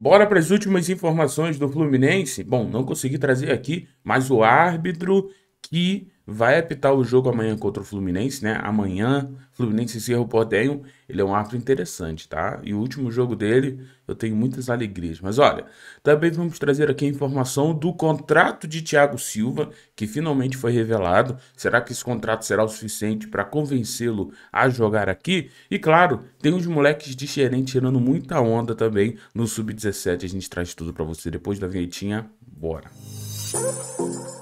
Bora para as últimas informações do Fluminense. Bom, não consegui trazer aqui, mas o árbitro que vai apitar o jogo amanhã contra o Fluminense, né? Amanhã, Fluminense encerra o Portenho. Ele é um árbitro interessante, tá? E o último jogo dele, eu tenho muitas alegrias. Mas olha, também vamos trazer aqui a informação do contrato de Thiago Silva, que finalmente foi revelado. Será que esse contrato será o suficiente para convencê-lo a jogar aqui? E claro, tem uns moleques de Xerém tirando muita onda também no Sub-17. A gente traz tudo para você depois da vinhetinha. Bora! Música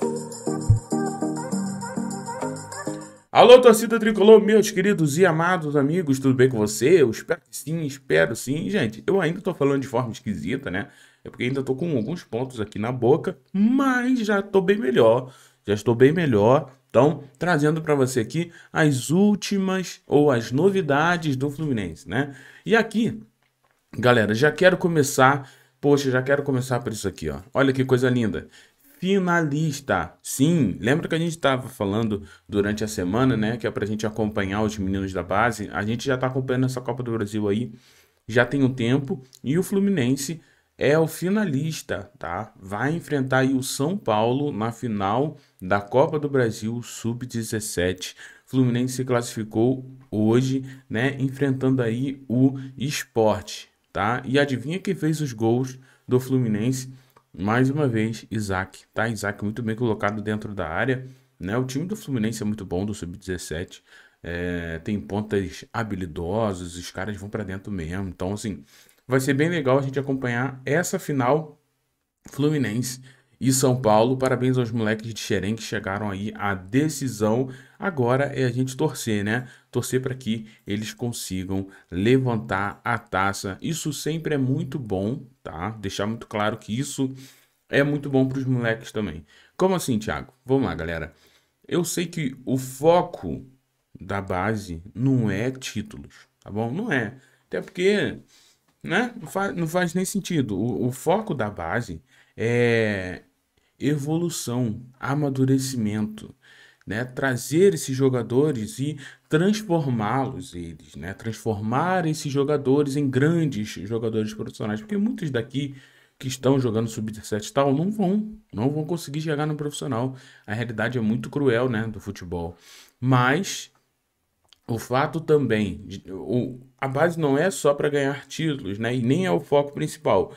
Alô, torcida tricolor, meus queridos e amados amigos, tudo bem com você? Eu espero que sim, espero sim. Gente, eu ainda tô falando de forma esquisita, né? É porque ainda tô com alguns pontos aqui na boca, mas já tô bem melhor. Já estou bem melhor. Então, trazendo para você aqui as últimas ou as novidades do Fluminense, né? E aqui, galera, já quero começar Poxa, já quero começar por isso aqui, ó. Olha que coisa linda finalista. Sim, lembra que a gente estava falando durante a semana, né? Que é para a gente acompanhar os meninos da base. A gente já está acompanhando essa Copa do Brasil aí, já tem um tempo. E o Fluminense é o finalista, tá? Vai enfrentar aí o São Paulo na final da Copa do Brasil Sub-17. Fluminense se classificou hoje, né? Enfrentando aí o esporte, tá? E adivinha quem fez os gols do Fluminense? Mais uma vez, Isaac, tá? Isaac muito bem colocado dentro da área, né? O time do Fluminense é muito bom, do Sub-17. É, tem pontas habilidosos, os caras vão para dentro mesmo. Então, assim, vai ser bem legal a gente acompanhar essa final Fluminense e São Paulo. Parabéns aos moleques de Xerém que chegaram aí à decisão. Agora é a gente torcer, né? Torcer para que eles consigam levantar a taça. Isso sempre é muito bom, tá? Deixar muito claro que isso é muito bom para os moleques também. Como assim, Thiago? Vamos lá, galera. Eu sei que o foco da base não é títulos, tá bom? Não é. Até porque, né? Não faz, não faz nem sentido. O, o foco da base é, evolução, amadurecimento, né? Trazer esses jogadores e transformá-los eles, né? Transformar esses jogadores em grandes jogadores profissionais, porque muitos daqui que estão jogando sub-17 tal não vão, não vão conseguir chegar no profissional. A realidade é muito cruel, né, do futebol. Mas o fato também, o, a base não é só para ganhar títulos, né? E nem é o foco principal,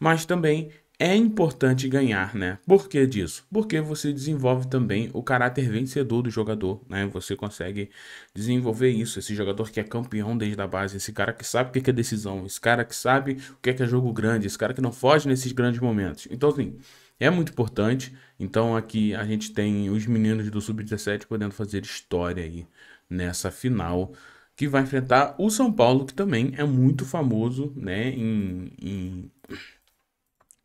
mas também é importante ganhar, né? Por que disso? Porque você desenvolve também o caráter vencedor do jogador, né? Você consegue desenvolver isso, esse jogador que é campeão desde a base, esse cara que sabe o que é decisão, esse cara que sabe o que é, jogo grande, esse cara que não foge nesses grandes momentos. Então, assim, é muito importante. Então, aqui a gente tem os meninos do Sub-17 podendo fazer história aí nessa final que vai enfrentar o São Paulo, que também é muito famoso, né, em, em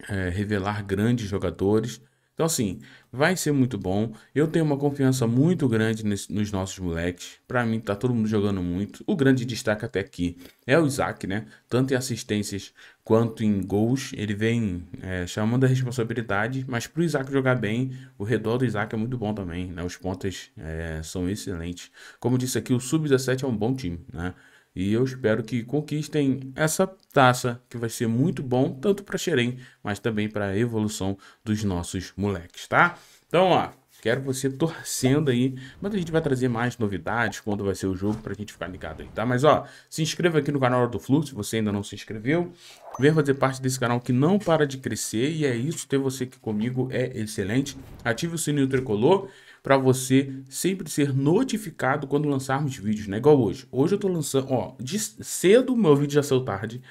é, revelar grandes jogadores. Então, assim, vai ser muito bom. Eu tenho uma confiança muito grande nesse, nos nossos moleques. Para mim, tá todo mundo jogando muito. O grande destaque até aqui é o Isaac, né? Tanto em assistências quanto em gols. Ele vem é, chamando a responsabilidade. Mas pro Isaac jogar bem, o redor do Isaac é muito bom também, né? Os pontas é, são excelentes. Como disse aqui, o Sub-17 é um bom time, né? E eu espero que conquistem essa taça, que vai ser muito bom, tanto para Xerém, mas também para a evolução dos nossos moleques, tá? Então, ó, quero você torcendo aí, mas a gente vai trazer mais novidades quando vai ser o jogo para a gente ficar ligado aí, tá? Mas ó, se inscreva aqui no canal do Flux, se você ainda não se inscreveu, vem fazer parte desse canal que não para de crescer e é isso, ter você aqui comigo é excelente. Ative o sininho tricolor para você sempre ser notificado quando lançarmos vídeos, né? Igual hoje. Hoje eu tô lançando, ó, de cedo meu vídeo já saiu tarde.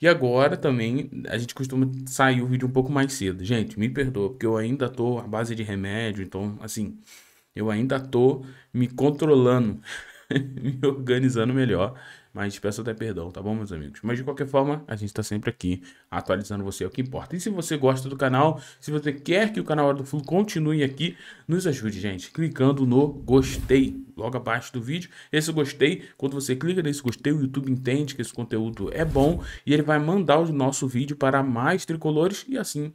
E agora também a gente costuma sair o vídeo um pouco mais cedo. Gente, me perdoa, porque eu ainda tô à base de remédio, então assim, eu ainda tô me controlando, me organizando melhor mas peço até perdão, tá bom, meus amigos? Mas de qualquer forma, a gente está sempre aqui atualizando você, é o que importa. E se você gosta do canal, se você quer que o canal Hora do Flu continue aqui, nos ajude, gente, clicando no gostei logo abaixo do vídeo. Esse gostei, quando você clica nesse gostei, o YouTube entende que esse conteúdo é bom e ele vai mandar o nosso vídeo para mais tricolores e assim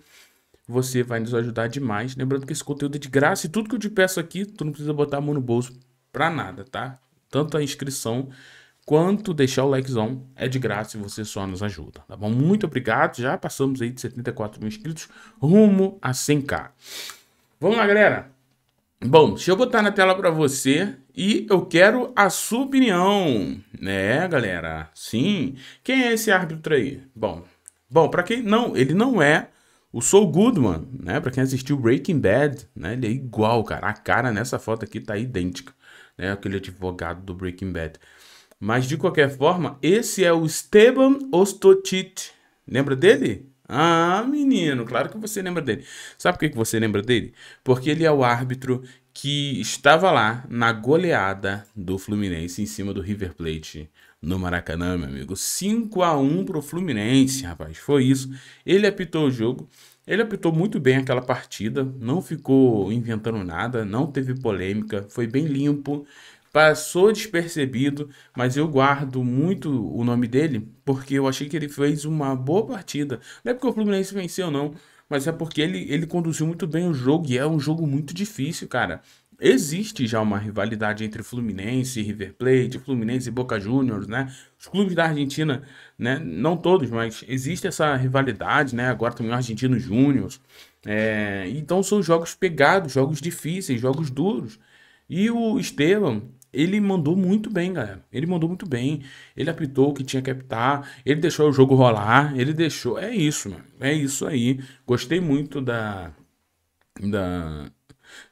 você vai nos ajudar demais. Lembrando que esse conteúdo é de graça e tudo que eu te peço aqui, tu não precisa botar a mão no bolso para nada, tá? Tanto a inscrição quanto deixar o likezão é de graça e você só nos ajuda, tá bom? Muito obrigado, já passamos aí de 74 mil inscritos rumo a 100k. Vamos lá, galera! Bom, deixa eu botar na tela para você e eu quero a sua opinião, né, galera? Sim. Quem é esse árbitro aí? Bom, bom, para quem não, ele não é o Saul Goodman, né? Para quem assistiu Breaking Bad, né? Ele é igual, cara. A cara nessa foto aqui tá idêntica, né? Aquele advogado do Breaking Bad. Mas de qualquer forma, esse é o Esteban Ostotic. Lembra dele? Ah, menino, claro que você lembra dele. Sabe por que você lembra dele? Porque ele é o árbitro que estava lá na goleada do Fluminense em cima do River Plate no Maracanã, meu amigo. 5 a 1 pro Fluminense, rapaz. Foi isso. Ele apitou o jogo. Ele apitou muito bem aquela partida, não ficou inventando nada, não teve polêmica, foi bem limpo. Passou despercebido, mas eu guardo muito o nome dele, porque eu achei que ele fez uma boa partida. Não é porque o Fluminense venceu, não, mas é porque ele, ele conduziu muito bem o jogo e é um jogo muito difícil, cara. Existe já uma rivalidade entre Fluminense e River Plate, Fluminense e Boca Juniors, né? Os clubes da Argentina, né? Não todos, mas existe essa rivalidade, né? Agora também o Argentino Júnior. É... Então são jogos pegados, jogos difíceis, jogos duros. E o Estevam, ele mandou muito bem, galera. Ele mandou muito bem. Ele apitou o que tinha que apitar. Ele deixou o jogo rolar. Ele deixou. É isso, mano. É isso aí. Gostei muito da. Da,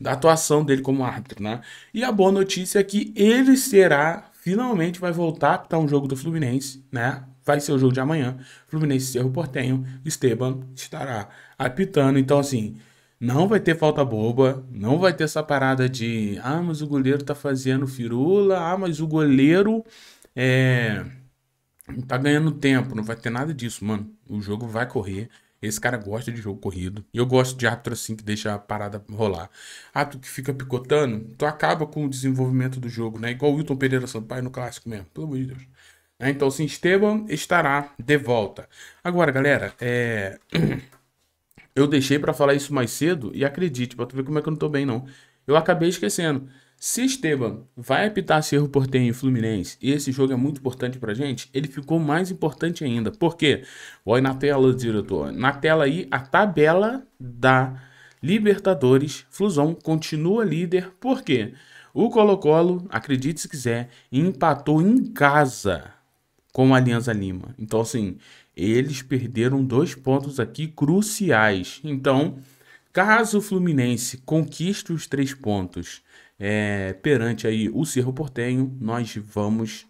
da atuação dele como árbitro, né? E a boa notícia é que ele será. Finalmente vai voltar a apitar um jogo do Fluminense, né? vai ser o jogo de amanhã. Fluminense Cerro Portenho, Esteban estará apitando. Então, assim, não vai ter falta boba, não vai ter essa parada de ah, mas o goleiro tá fazendo firula, ah, mas o goleiro é, tá ganhando tempo, não vai ter nada disso, mano. O jogo vai correr. Esse cara gosta de jogo corrido. E eu gosto de árbitro assim que deixa a parada rolar. Árbitro que fica picotando, tu então acaba com o desenvolvimento do jogo, né? Igual o Wilton Pereira Sampaio no clássico mesmo, pelo amor de Deus. Né? Então, sim, Esteban estará de volta. Agora, galera, é. Eu deixei para falar isso mais cedo e acredite, para tu ver como é que eu não tô bem não. Eu acabei esquecendo. Se Esteban vai apitar Cerro Porteño e Fluminense, e esse jogo é muito importante pra gente, ele ficou mais importante ainda. Por quê? Olha na tela, diretor. Na tela aí, a tabela da Libertadores, Flusão continua líder. Por quê? O Colo-Colo, acredite se quiser, empatou em casa com a Alianza Lima. Então, assim, eles perderam dois pontos aqui cruciais. Então, caso o Fluminense conquiste os três pontos é, perante aí o Cerro Portenho, nós vamos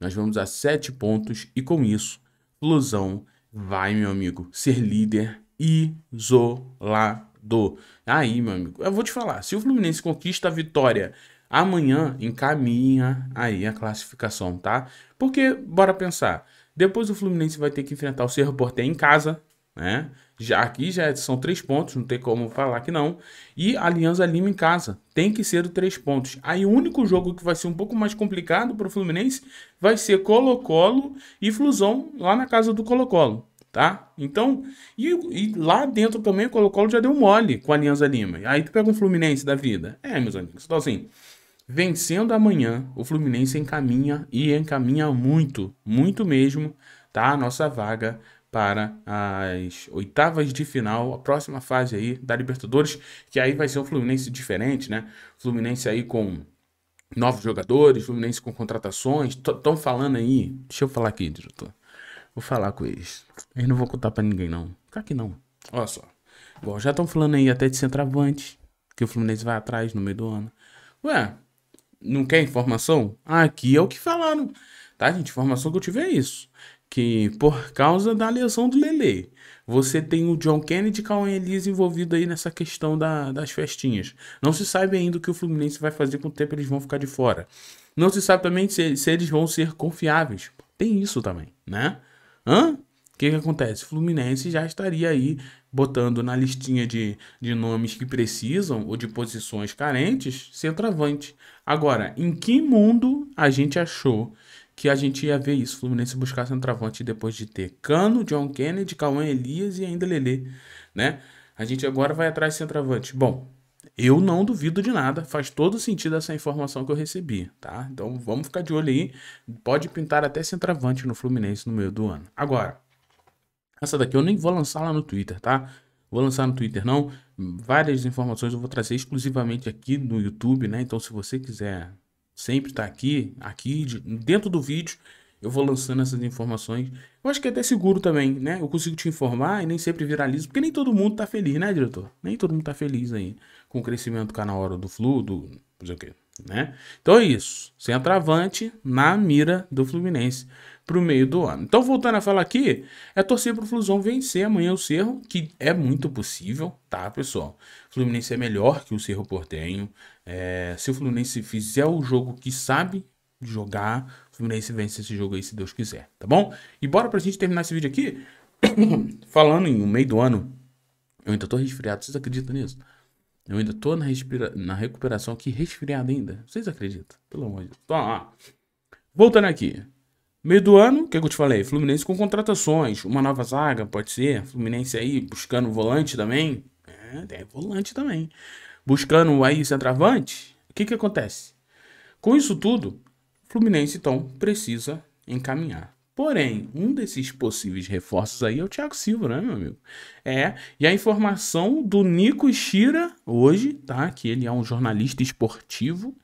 nós vamos a sete pontos e com isso, Flusão vai, meu amigo, ser líder isolado. Aí, meu amigo, eu vou te falar, se o Fluminense conquista a vitória amanhã, encaminha aí a classificação, tá? Porque, bora pensar, depois o Fluminense vai ter que enfrentar o Cerro Porté em casa, né? Já aqui já são três pontos, não tem como falar que não. E Alianza Lima em casa, tem que ser três pontos. Aí o único jogo que vai ser um pouco mais complicado para o Fluminense vai ser Colo-Colo e Flusão lá na casa do Colo-Colo, tá? Então, e, e, lá dentro também o Colo-Colo já deu mole com a Alianza Lima. Aí tu pega um Fluminense da vida. É, meus amigos, então assim, Vencendo amanhã, o Fluminense encaminha e encaminha muito, muito mesmo, tá? A nossa vaga para as oitavas de final, a próxima fase aí da Libertadores, que aí vai ser um Fluminense diferente, né? Fluminense aí com novos jogadores, Fluminense com contratações, estão falando aí, deixa eu falar aqui, diretor. Vou falar com eles. Eles não vou contar para ninguém não. Fica aqui não. Olha só. Bom, já estão falando aí até de centroavante, que o Fluminense vai atrás no meio do ano. Ué, não quer informação? aqui é o que falaram. Tá, gente? Informação que eu tive é isso. Que por causa da lesão do Lele, você tem o John Kennedy e Cauã Elias envolvido aí nessa questão da, das festinhas. Não se sabe ainda o que o Fluminense vai fazer, com o tempo eles vão ficar de fora. Não se sabe também se, se eles vão ser confiáveis. Tem isso também, né? Hã? O que, que acontece? Fluminense já estaria aí botando na listinha de, de nomes que precisam ou de posições carentes, centroavante. Agora, em que mundo a gente achou que a gente ia ver isso, Fluminense buscar centroavante depois de ter Cano, John Kennedy, Cauã Elias e ainda Lele, né? A gente agora vai atrás de centroavante. Bom, eu não duvido de nada, faz todo sentido essa informação que eu recebi, tá? Então vamos ficar de olho aí, pode pintar até centroavante no Fluminense no meio do ano. Agora, essa daqui eu nem vou lançar lá no Twitter, tá? Vou lançar no Twitter não. Várias informações eu vou trazer exclusivamente aqui no YouTube, né? Então se você quiser sempre estar tá aqui, aqui de, dentro do vídeo, eu vou lançando essas informações. Eu acho que é até seguro também, né? Eu consigo te informar e nem sempre viralizo, porque nem todo mundo tá feliz, né, diretor? Nem todo mundo tá feliz aí com o crescimento do canal tá Hora do Flu, do não sei o quê, né? Então é isso. Centroavante na mira do Fluminense para o meio do ano. Então, voltando a falar aqui, é torcer para o Flusão vencer amanhã o Cerro, que é muito possível, tá, pessoal? O Fluminense é melhor que o Cerro Portenho. É, se o Fluminense fizer o jogo que sabe jogar, o Fluminense vence esse jogo aí, se Deus quiser, tá bom? E bora para a gente terminar esse vídeo aqui, falando em um meio do ano. Eu ainda estou resfriado, vocês acreditam nisso? Eu ainda estou na, na, recuperação aqui, resfriado ainda. Vocês acreditam? Pelo amor de Deus. Então, ó, voltando aqui. Meio do ano, o que, é que eu te falei? Fluminense com contratações, uma nova zaga, pode ser. Fluminense aí buscando volante também. É, tem volante também. Buscando aí centroavante. O que, que acontece? Com isso tudo, Fluminense então precisa encaminhar. Porém, um desses possíveis reforços aí é o Thiago Silva, né, meu amigo? É, e a informação do Nico Shira hoje, tá? Que ele é um jornalista esportivo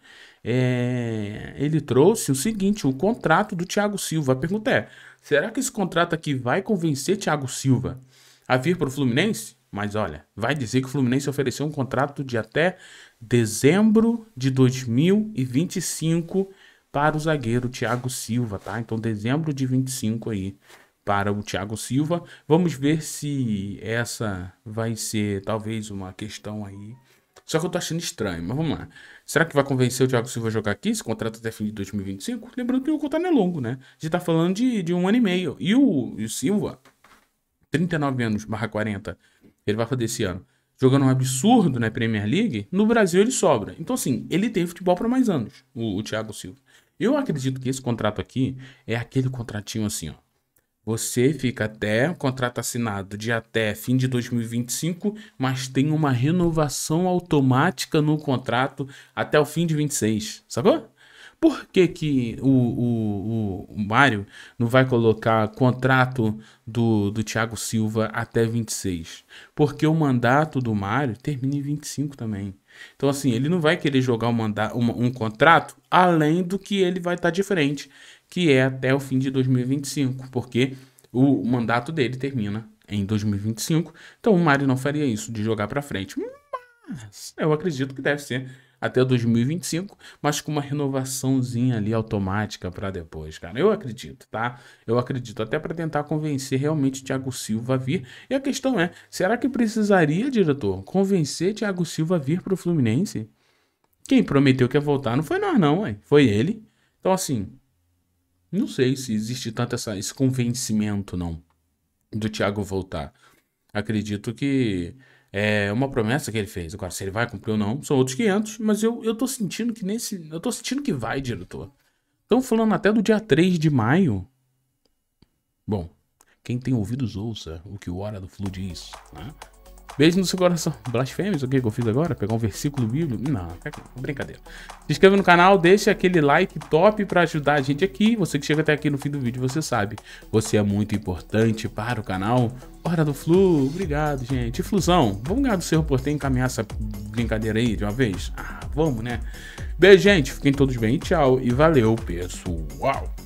é, ele trouxe o seguinte: o contrato do Thiago Silva. A pergunta é: será que esse contrato aqui vai convencer Thiago Silva a vir para o Fluminense? Mas olha, vai dizer que o Fluminense ofereceu um contrato de até dezembro de 2025 para o zagueiro Thiago Silva, tá? Então, dezembro de 25 aí para o Thiago Silva. Vamos ver se essa vai ser talvez uma questão aí só que eu tô achando estranho, mas vamos lá. Será que vai convencer o Thiago Silva a jogar aqui? Esse contrato até fim de 2025? Lembrando que o contrato não é longo, né? A gente tá falando de, de um ano e meio. E o, e o Silva, 39 anos, barra 40, ele vai fazer esse ano, jogando um absurdo na né, Premier League, no Brasil ele sobra. Então, assim, ele tem futebol para mais anos, o, o Thiago Silva. Eu acredito que esse contrato aqui é aquele contratinho assim, ó. Você fica até um contrato assinado de até fim de 2025, mas tem uma renovação automática no contrato até o fim de 26, sacou? Por que, que o, o, o, Mário não vai colocar contrato do, do Thiago Silva até 26? Porque o mandato do Mário termina em 25 também. Então, assim, ele não vai querer jogar um, manda um, um contrato além do que ele vai estar tá que é até o fim de 2025, porque o mandato dele termina em 2025. Então o Mário não faria isso de jogar para frente. Mas eu acredito que deve ser até 2025, mas com uma renovaçãozinha ali automática para depois, cara. Eu acredito, tá? Eu acredito até para tentar convencer realmente Thiago Silva a vir. E a questão é, será que precisaria, diretor, convencer Thiago Silva a vir para o Fluminense? Quem prometeu que ia voltar não foi nós não, ué. foi ele. Então assim, não sei se existe tanto essa, esse convencimento, não, do Thiago voltar. Acredito que é uma promessa que ele fez. Agora, se ele vai cumprir ou não, são outros 500, mas eu, eu tô sentindo que nesse... Eu tô sentindo que vai, diretor. Estão falando até do dia 3 de maio. Bom, quem tem ouvidos ouça o que o Hora do Flu diz, né? Beijo no seu coração. Blasfêmios, o que eu fiz agora? Pegar um versículo bíblico? Não, é brincadeira. Se inscreva no canal, deixe aquele like top para ajudar a gente aqui. Você que chega até aqui no fim do vídeo, você sabe. Você é muito importante para o canal. Hora do Flu, obrigado, gente. Flusão, vamos ganhar do seu Porto e encaminhar essa brincadeira aí de uma vez? Ah, vamos, né? Beijo, gente. Fiquem todos bem. Tchau e valeu, pessoal.